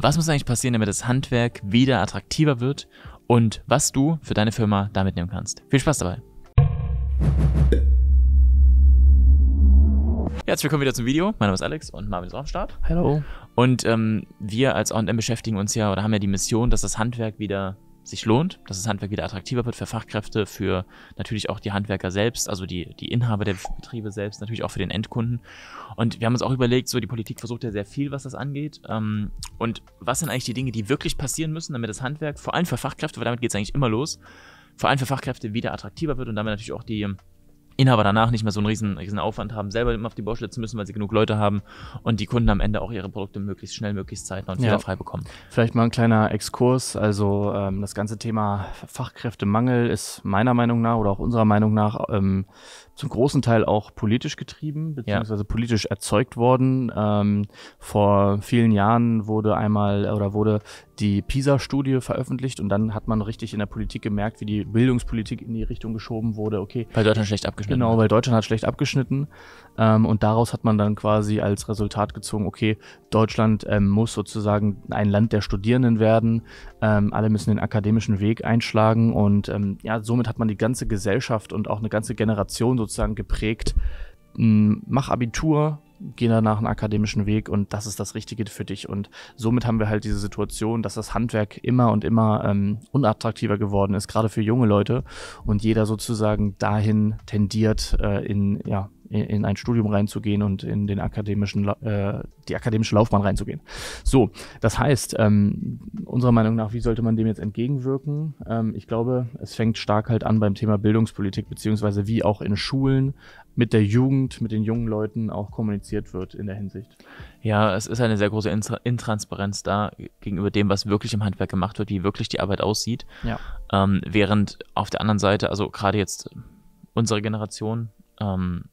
Was muss eigentlich passieren, damit das Handwerk wieder attraktiver wird und was du für deine Firma da mitnehmen kannst? Viel Spaß dabei! Herzlich willkommen wieder zum Video. Mein Name ist Alex und Marvin ist auch am Start. Hallo. Und ähm, wir als OM beschäftigen uns ja oder haben ja die Mission, dass das Handwerk wieder sich lohnt, dass das Handwerk wieder attraktiver wird für Fachkräfte, für natürlich auch die Handwerker selbst, also die, die Inhaber der Betriebe selbst, natürlich auch für den Endkunden. Und wir haben uns auch überlegt, so die Politik versucht ja sehr viel, was das angeht. Ähm, und was sind eigentlich die Dinge, die wirklich passieren müssen, damit das Handwerk, vor allem für Fachkräfte, weil damit geht es eigentlich immer los, vor allem für Fachkräfte wieder attraktiver wird und damit natürlich auch die Inhaber danach nicht mehr so einen riesen, riesen Aufwand haben, selber immer auf die Baustelle zu müssen, weil sie genug Leute haben und die Kunden am Ende auch ihre Produkte möglichst schnell, möglichst zeitnah und ja. fehlerfrei bekommen. Vielleicht mal ein kleiner Exkurs. Also ähm, das ganze Thema Fachkräftemangel ist meiner Meinung nach oder auch unserer Meinung nach ähm, zum großen Teil auch politisch getrieben, beziehungsweise ja. politisch erzeugt worden. Ähm, vor vielen Jahren wurde einmal oder wurde die PISA-Studie veröffentlicht und dann hat man richtig in der Politik gemerkt, wie die Bildungspolitik in die Richtung geschoben wurde. Okay. Weil Deutschland schlecht abgeschnitten Genau, weil Deutschland hat schlecht abgeschnitten. Ähm, und daraus hat man dann quasi als Resultat gezogen, okay, Deutschland ähm, muss sozusagen ein Land der Studierenden werden. Ähm, alle müssen den akademischen Weg einschlagen und ähm, ja, somit hat man die ganze Gesellschaft und auch eine ganze Generation sozusagen sozusagen geprägt, hm, mach Abitur, geh danach einen akademischen Weg und das ist das Richtige für dich. Und somit haben wir halt diese Situation, dass das Handwerk immer und immer ähm, unattraktiver geworden ist, gerade für junge Leute und jeder sozusagen dahin tendiert, äh, in ja, in ein Studium reinzugehen und in den akademischen, äh, die akademische Laufbahn reinzugehen. So, das heißt, ähm, unserer Meinung nach, wie sollte man dem jetzt entgegenwirken? Ähm, ich glaube, es fängt stark halt an beim Thema Bildungspolitik, beziehungsweise wie auch in Schulen mit der Jugend, mit den jungen Leuten auch kommuniziert wird in der Hinsicht. Ja, es ist eine sehr große Intransparenz da gegenüber dem, was wirklich im Handwerk gemacht wird, wie wirklich die Arbeit aussieht. Ja. Ähm, während auf der anderen Seite, also gerade jetzt unsere Generation, ähm,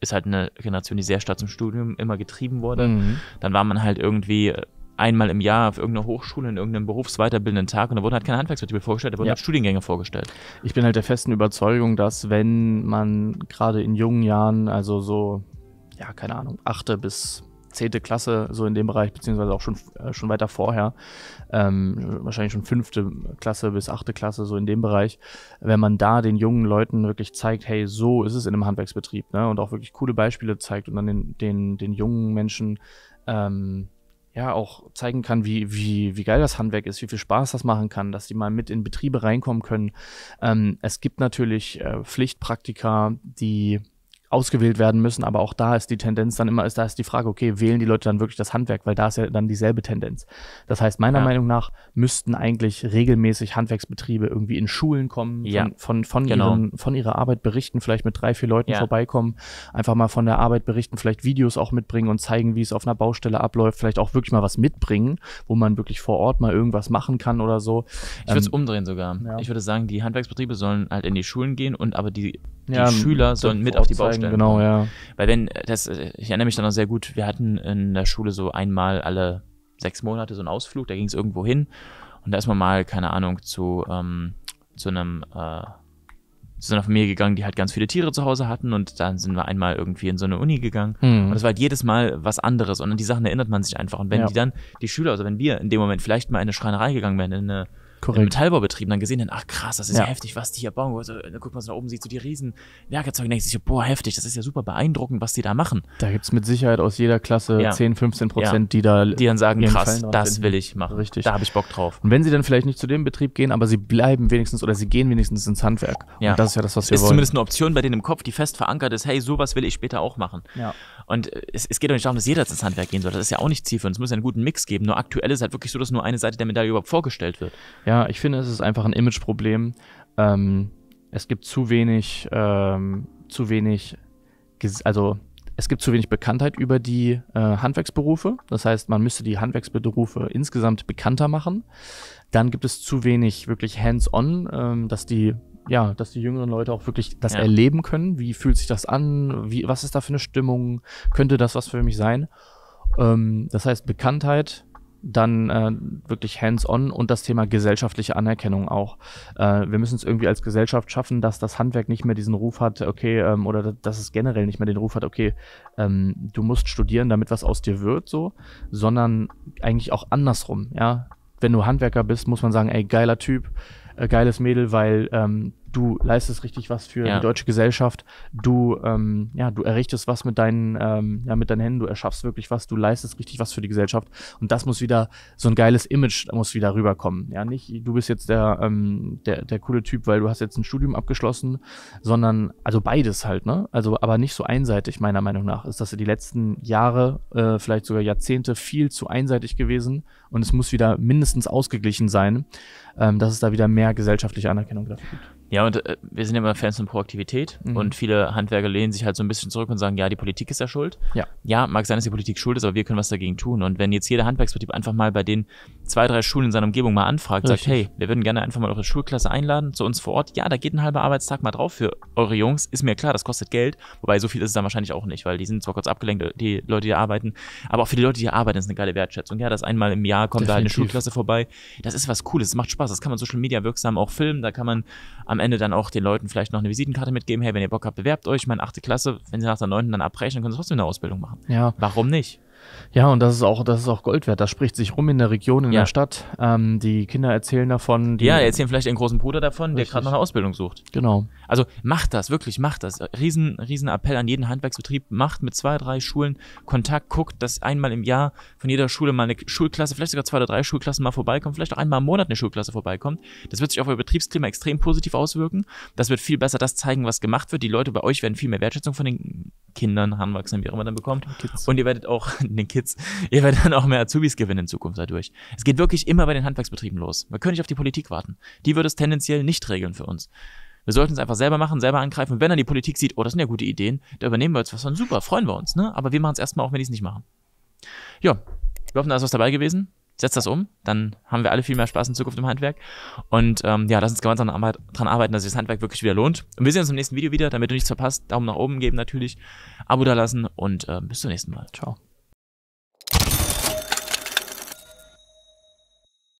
ist halt eine Generation, die sehr stark zum Studium immer getrieben wurde. Mhm. Dann war man halt irgendwie einmal im Jahr auf irgendeiner Hochschule in irgendeinem berufsweiterbildenden Tag und da wurden halt keine Handwerksbetriebe vorgestellt, da wurden ja. halt Studiengänge vorgestellt. Ich bin halt der festen Überzeugung, dass wenn man gerade in jungen Jahren, also so, ja, keine Ahnung, achte bis zehnte Klasse, so in dem Bereich, beziehungsweise auch schon, äh, schon weiter vorher, ähm, wahrscheinlich schon fünfte Klasse bis achte Klasse, so in dem Bereich, wenn man da den jungen Leuten wirklich zeigt, hey, so ist es in einem Handwerksbetrieb, ne? Und auch wirklich coole Beispiele zeigt und dann den, den, den jungen Menschen ähm, ja auch zeigen kann, wie, wie, wie geil das Handwerk ist, wie viel Spaß das machen kann, dass die mal mit in Betriebe reinkommen können. Ähm, es gibt natürlich äh, Pflichtpraktika, die ausgewählt werden müssen, aber auch da ist die Tendenz dann immer, ist da ist die Frage, okay, wählen die Leute dann wirklich das Handwerk, weil da ist ja dann dieselbe Tendenz. Das heißt, meiner ja. Meinung nach müssten eigentlich regelmäßig Handwerksbetriebe irgendwie in Schulen kommen, ja. von, von, von, genau. ihren, von ihrer Arbeit berichten, vielleicht mit drei, vier Leuten ja. vorbeikommen, einfach mal von der Arbeit berichten, vielleicht Videos auch mitbringen und zeigen, wie es auf einer Baustelle abläuft, vielleicht auch wirklich mal was mitbringen, wo man wirklich vor Ort mal irgendwas machen kann oder so. Ich würde es ähm, umdrehen sogar. Ich würde sagen, die Handwerksbetriebe sollen halt in die Schulen gehen und aber die die ja, Schüler sollen mit auf die Baustellen. Zeigen, genau, ne? ja. Weil wenn, das, ich erinnere mich dann noch sehr gut, wir hatten in der Schule so einmal alle sechs Monate so einen Ausflug, da ging es irgendwo hin und da ist man mal, keine Ahnung, zu, ähm, zu einem äh, zu einer Familie gegangen, die halt ganz viele Tiere zu Hause hatten und dann sind wir einmal irgendwie in so eine Uni gegangen mhm. und das war halt jedes Mal was anderes und an die Sachen erinnert man sich einfach und wenn ja. die dann, die Schüler, also wenn wir in dem Moment vielleicht mal in eine Schreinerei gegangen wären, in eine Korrekt. Metallbaubetrieb dann gesehen dann, ach krass, das ist ja, ja heftig, was die hier bauen. Also, da guckt man so nach oben, sieht so die riesen Werkzeuge, denkt sich so, boah, heftig, das ist ja super beeindruckend, was die da machen. Da gibt's mit Sicherheit aus jeder Klasse ja. 10, 15 Prozent, ja. die da Die dann sagen, krass, das will ich machen. Richtig. Da habe ich Bock drauf. Und wenn sie dann vielleicht nicht zu dem Betrieb gehen, aber sie bleiben wenigstens oder sie gehen wenigstens ins Handwerk. Ja. Und das ist ja das, was wir ist wollen. Ist zumindest eine Option bei denen im Kopf, die fest verankert ist, hey, sowas will ich später auch machen. Ja. Und äh, es, es geht doch nicht darum, dass jeder ins Handwerk gehen soll. Das ist ja auch nicht Ziel für uns. Es muss ja einen guten Mix geben. Nur aktuell ist halt wirklich so, dass nur eine Seite der Medaille überhaupt vorgestellt wird. Ja, ich finde, es ist einfach ein Imageproblem. Ähm, es gibt zu wenig, ähm, zu wenig, also es gibt zu wenig Bekanntheit über die äh, Handwerksberufe. Das heißt, man müsste die Handwerksberufe insgesamt bekannter machen. Dann gibt es zu wenig wirklich hands-on, ähm, dass die ja, dass die jüngeren Leute auch wirklich das ja. erleben können. Wie fühlt sich das an? Wie, was ist da für eine Stimmung? Könnte das was für mich sein? Ähm, das heißt, Bekanntheit, dann äh, wirklich hands-on und das Thema gesellschaftliche Anerkennung auch. Äh, wir müssen es irgendwie als Gesellschaft schaffen, dass das Handwerk nicht mehr diesen Ruf hat, okay, ähm, oder dass es generell nicht mehr den Ruf hat, okay, ähm, du musst studieren, damit was aus dir wird, so, sondern eigentlich auch andersrum, ja. Wenn du Handwerker bist, muss man sagen, ey, geiler Typ, äh, geiles Mädel, weil ähm, du leistest richtig was für ja. die deutsche Gesellschaft, du, ähm, ja, du errichtest was mit deinen, ähm, ja, mit deinen Händen, du erschaffst wirklich was, du leistest richtig was für die Gesellschaft und das muss wieder, so ein geiles Image muss wieder rüberkommen, ja, nicht du bist jetzt der, ähm, der, der coole Typ, weil du hast jetzt ein Studium abgeschlossen, sondern, also beides halt, ne, also aber nicht so einseitig meiner Meinung nach, ist das die letzten Jahre, äh, vielleicht sogar Jahrzehnte viel zu einseitig gewesen und es muss wieder mindestens ausgeglichen sein, ähm, dass es da wieder mehr gesellschaftliche Anerkennung dafür gibt. Ja, und äh, wir sind ja immer Fans von Proaktivität mhm. und viele Handwerker lehnen sich halt so ein bisschen zurück und sagen, ja, die Politik ist ja schuld. Ja. ja, mag sein, dass die Politik schuld ist, aber wir können was dagegen tun. Und wenn jetzt jeder Handwerksbetrieb einfach mal bei den zwei, drei Schulen in seiner Umgebung mal anfragt, Richtig. sagt, hey, wir würden gerne einfach mal eure Schulklasse einladen zu uns vor Ort. Ja, da geht ein halber Arbeitstag mal drauf für eure Jungs. Ist mir klar, das kostet Geld. Wobei, so viel ist es dann wahrscheinlich auch nicht, weil die sind zwar kurz abgelenkt, die Leute, die da arbeiten, aber auch für die Leute, die hier arbeiten, ist eine geile Wertschätzung. Ja, das einmal im Jahr kommt Definitiv. da eine Schulklasse vorbei. Das ist was Cooles, das macht Spaß. Das kann man Social Media wirksam auch filmen, da kann man am am Ende dann auch den Leuten vielleicht noch eine Visitenkarte mitgeben, hey, wenn ihr Bock habt, bewerbt euch, meine achte Klasse, wenn sie nach der neunten dann abbrechen, dann können sie trotzdem eine Ausbildung machen. Ja. Warum nicht? Ja, und das ist auch, das ist auch Gold wert. Das spricht sich rum in der Region, in ja. der Stadt. Ähm, die Kinder erzählen davon. ja, erzählen vielleicht ihren großen Bruder davon, richtig. der gerade noch eine Ausbildung sucht. Genau. Also macht das, wirklich, macht das. Riesen, riesen Appell an jeden Handwerksbetrieb, macht mit zwei, drei Schulen Kontakt, guckt, dass einmal im Jahr von jeder Schule mal eine Schulklasse, vielleicht sogar zwei oder drei Schulklassen mal vorbeikommt, vielleicht auch einmal im Monat eine Schulklasse vorbeikommt. Das wird sich auf euer Betriebsklima extrem positiv auswirken. Das wird viel besser das zeigen, was gemacht wird. Die Leute bei euch werden viel mehr Wertschätzung von den Kindern, Heranwachsenden, wie auch immer dann bekommt. Kids. Und ihr werdet auch, den Kids, ihr werdet dann auch mehr Azubis gewinnen in Zukunft dadurch. Es geht wirklich immer bei den Handwerksbetrieben los. Wir können nicht auf die Politik warten. Die würde es tendenziell nicht regeln für uns. Wir sollten es einfach selber machen, selber angreifen. Und wenn dann die Politik sieht, oh, das sind ja gute Ideen, da übernehmen wir jetzt was, dann super, freuen wir uns, ne? Aber wir machen es erstmal, auch wenn die es nicht machen. Ja, wir hoffen, da ist was dabei gewesen setzt das um, dann haben wir alle viel mehr Spaß in Zukunft im Handwerk. Und ähm, ja, lass uns gemeinsam daran arbeiten, dass sich das Handwerk wirklich wieder lohnt. Und wir sehen uns im nächsten Video wieder, damit du nichts verpasst. Daumen nach oben geben natürlich, Abo da lassen und äh, bis zum nächsten Mal. Ciao.